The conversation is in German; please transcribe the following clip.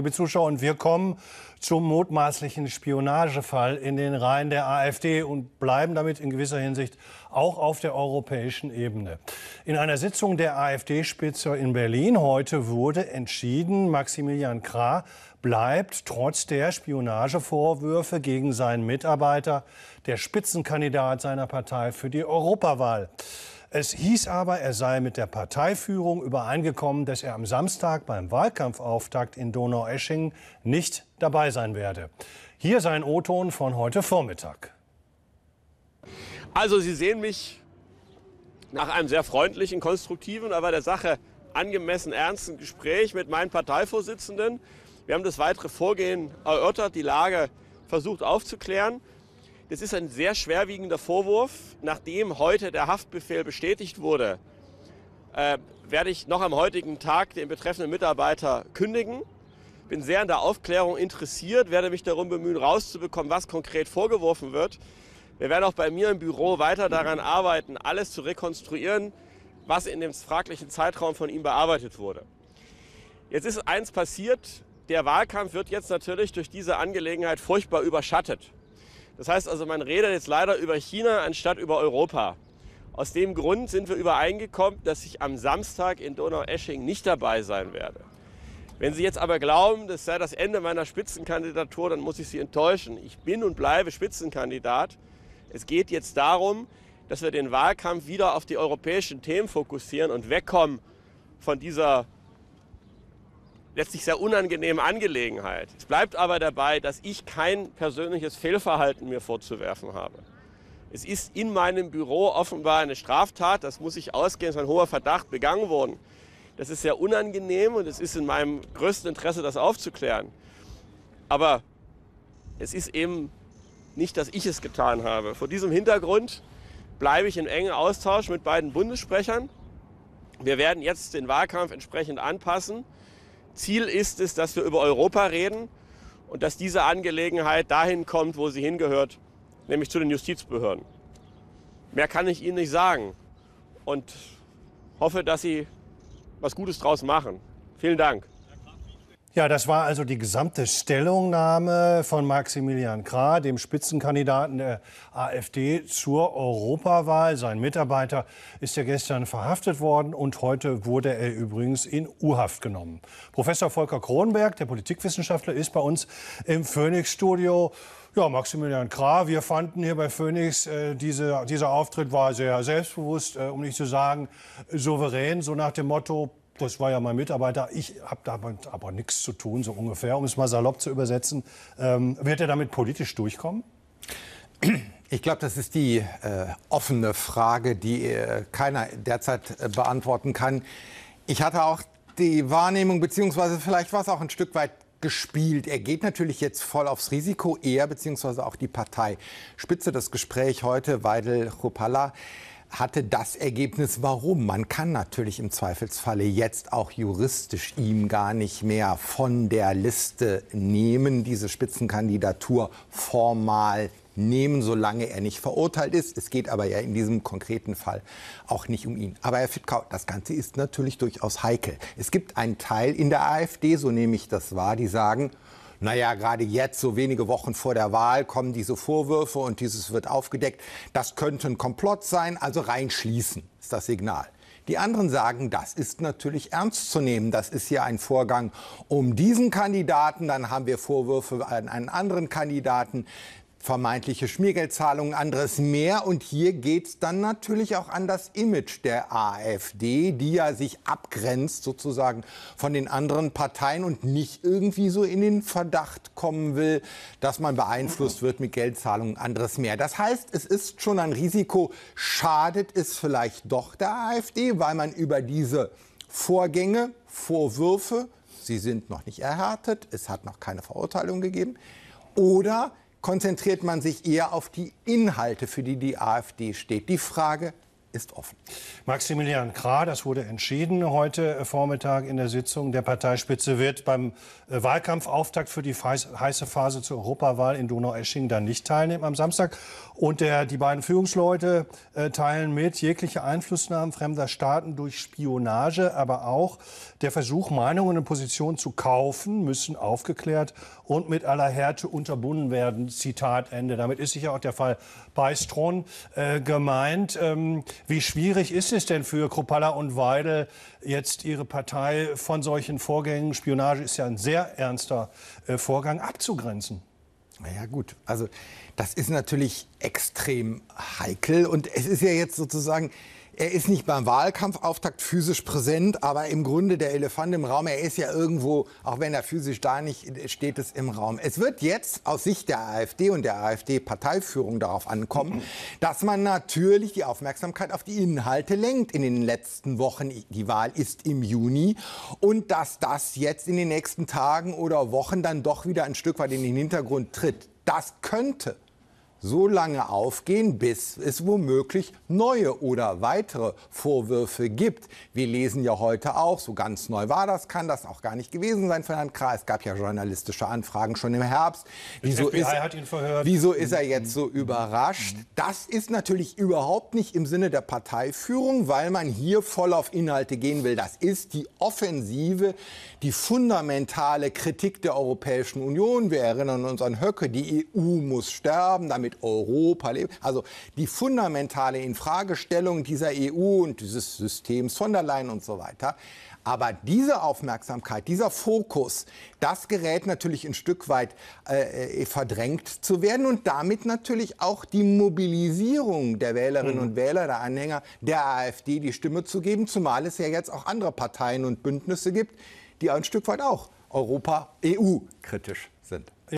liebe Zuschauer. Und wir kommen zum mutmaßlichen Spionagefall in den Reihen der AfD und bleiben damit in gewisser Hinsicht auch auf der europäischen Ebene. In einer Sitzung der AfD-Spitze in Berlin heute wurde entschieden, Maximilian Krah bleibt trotz der Spionagevorwürfe gegen seinen Mitarbeiter der Spitzenkandidat seiner Partei für die Europawahl. Es hieß aber, er sei mit der Parteiführung übereingekommen, dass er am Samstag beim Wahlkampfauftakt in Donaueschingen nicht dabei sein werde. Hier sein O-Ton von heute Vormittag. Also Sie sehen mich nach einem sehr freundlichen, konstruktiven, aber der Sache angemessen ernsten Gespräch mit meinen Parteivorsitzenden. Wir haben das weitere Vorgehen erörtert, die Lage versucht aufzuklären. Das ist ein sehr schwerwiegender Vorwurf. Nachdem heute der Haftbefehl bestätigt wurde, äh, werde ich noch am heutigen Tag den betreffenden Mitarbeiter kündigen. Bin sehr an der Aufklärung interessiert, werde mich darum bemühen, rauszubekommen, was konkret vorgeworfen wird. Wir werden auch bei mir im Büro weiter daran arbeiten, alles zu rekonstruieren, was in dem fraglichen Zeitraum von ihm bearbeitet wurde. Jetzt ist eins passiert. Der Wahlkampf wird jetzt natürlich durch diese Angelegenheit furchtbar überschattet. Das heißt also, man redet jetzt leider über China anstatt über Europa. Aus dem Grund sind wir übereingekommen, dass ich am Samstag in Donaueschingen nicht dabei sein werde. Wenn Sie jetzt aber glauben, das sei das Ende meiner Spitzenkandidatur, dann muss ich Sie enttäuschen. Ich bin und bleibe Spitzenkandidat. Es geht jetzt darum, dass wir den Wahlkampf wieder auf die europäischen Themen fokussieren und wegkommen von dieser letztlich sehr unangenehmen Angelegenheit. Es bleibt aber dabei, dass ich kein persönliches Fehlverhalten mir vorzuwerfen habe. Es ist in meinem Büro offenbar eine Straftat, das muss ich ausgehen, ist ein hoher Verdacht begangen worden. Das ist sehr unangenehm und es ist in meinem größten Interesse, das aufzuklären. Aber es ist eben nicht, dass ich es getan habe. Vor diesem Hintergrund bleibe ich im engen Austausch mit beiden Bundessprechern. Wir werden jetzt den Wahlkampf entsprechend anpassen. Ziel ist es, dass wir über Europa reden und dass diese Angelegenheit dahin kommt, wo sie hingehört, nämlich zu den Justizbehörden. Mehr kann ich Ihnen nicht sagen und hoffe, dass Sie was Gutes draus machen. Vielen Dank. Ja, das war also die gesamte Stellungnahme von Maximilian Krah, dem Spitzenkandidaten der AfD zur Europawahl. Sein Mitarbeiter ist ja gestern verhaftet worden und heute wurde er übrigens in U-Haft genommen. Professor Volker Kronberg, der Politikwissenschaftler, ist bei uns im Phoenix-Studio. Ja, Maximilian Krah, wir fanden hier bei Phoenix, äh, diese, dieser Auftritt war sehr selbstbewusst, äh, um nicht zu sagen souverän, so nach dem Motto, das war ja mein Mitarbeiter. Ich habe damit aber nichts zu tun, so ungefähr, um es mal salopp zu übersetzen. Ähm, wird er damit politisch durchkommen? Ich glaube, das ist die äh, offene Frage, die äh, keiner derzeit äh, beantworten kann. Ich hatte auch die Wahrnehmung, beziehungsweise vielleicht war es auch ein Stück weit gespielt. Er geht natürlich jetzt voll aufs Risiko, er beziehungsweise auch die Partei. Spitze das Gespräch heute, Weidel Chopalla hatte das Ergebnis, warum. Man kann natürlich im Zweifelsfalle jetzt auch juristisch ihm gar nicht mehr von der Liste nehmen, diese Spitzenkandidatur formal nehmen, solange er nicht verurteilt ist. Es geht aber ja in diesem konkreten Fall auch nicht um ihn. Aber Herr Fittkau, das Ganze ist natürlich durchaus heikel. Es gibt einen Teil in der AfD, so nehme ich das wahr, die sagen, naja, gerade jetzt, so wenige Wochen vor der Wahl, kommen diese Vorwürfe und dieses wird aufgedeckt. Das könnte ein Komplott sein, also reinschließen ist das Signal. Die anderen sagen, das ist natürlich ernst zu nehmen. Das ist hier ein Vorgang um diesen Kandidaten. Dann haben wir Vorwürfe an einen anderen Kandidaten vermeintliche Schmiergeldzahlungen, anderes mehr. Und hier geht es dann natürlich auch an das Image der AfD, die ja sich abgrenzt sozusagen von den anderen Parteien und nicht irgendwie so in den Verdacht kommen will, dass man beeinflusst wird mit Geldzahlungen, anderes mehr. Das heißt, es ist schon ein Risiko, schadet es vielleicht doch der AfD, weil man über diese Vorgänge, Vorwürfe, sie sind noch nicht erhärtet, es hat noch keine Verurteilung gegeben, oder konzentriert man sich eher auf die Inhalte, für die die AfD steht. Die Frage ist offen. Maximilian Krah, das wurde entschieden heute äh, Vormittag in der Sitzung der Parteispitze, wird beim äh, Wahlkampfauftakt für die heiße Phase zur Europawahl in Donaueschingen dann nicht teilnehmen am Samstag. Und der, die beiden Führungsleute äh, teilen mit, jegliche Einflussnahmen fremder Staaten durch Spionage, aber auch der Versuch, Meinungen und Positionen zu kaufen, müssen aufgeklärt und mit aller Härte unterbunden werden. Zitat Ende. Damit ist sicher auch der Fall Beistron äh, gemeint. Ähm, wie schwierig ist es denn für Kropalla und Weidel, jetzt ihre Partei von solchen Vorgängen, Spionage ist ja ein sehr ernster äh, Vorgang, abzugrenzen? Naja gut, also das ist natürlich extrem heikel und es ist ja jetzt sozusagen er ist nicht beim Wahlkampfauftakt physisch präsent, aber im Grunde der Elefant im Raum, er ist ja irgendwo, auch wenn er physisch da nicht steht, es im Raum. Es wird jetzt aus Sicht der AfD und der AfD-Parteiführung darauf ankommen, dass man natürlich die Aufmerksamkeit auf die Inhalte lenkt in den letzten Wochen. Die Wahl ist im Juni und dass das jetzt in den nächsten Tagen oder Wochen dann doch wieder ein Stück weit in den Hintergrund tritt. Das könnte so lange aufgehen, bis es womöglich neue oder weitere Vorwürfe gibt. Wir lesen ja heute auch, so ganz neu war das, kann das auch gar nicht gewesen sein von Herrn K. Es gab ja journalistische Anfragen schon im Herbst. Wieso ist, wieso ist, er mhm. jetzt so überrascht? Mhm. Das ist natürlich überhaupt nicht im Sinne der Parteiführung, weil man hier voll auf Inhalte gehen will. Das ist die offensive, die fundamentale Kritik der Europäischen Union. Wir erinnern uns an Höcke, die EU muss sterben, damit mit Europa leben. Also die fundamentale Infragestellung dieser EU und dieses Systems von der Leyen und so weiter. Aber diese Aufmerksamkeit, dieser Fokus, das gerät natürlich ein Stück weit äh, äh verdrängt zu werden und damit natürlich auch die Mobilisierung der Wählerinnen mhm. und Wähler, der Anhänger der AfD die Stimme zu geben, zumal es ja jetzt auch andere Parteien und Bündnisse gibt, die ein Stück weit auch Europa EU kritisch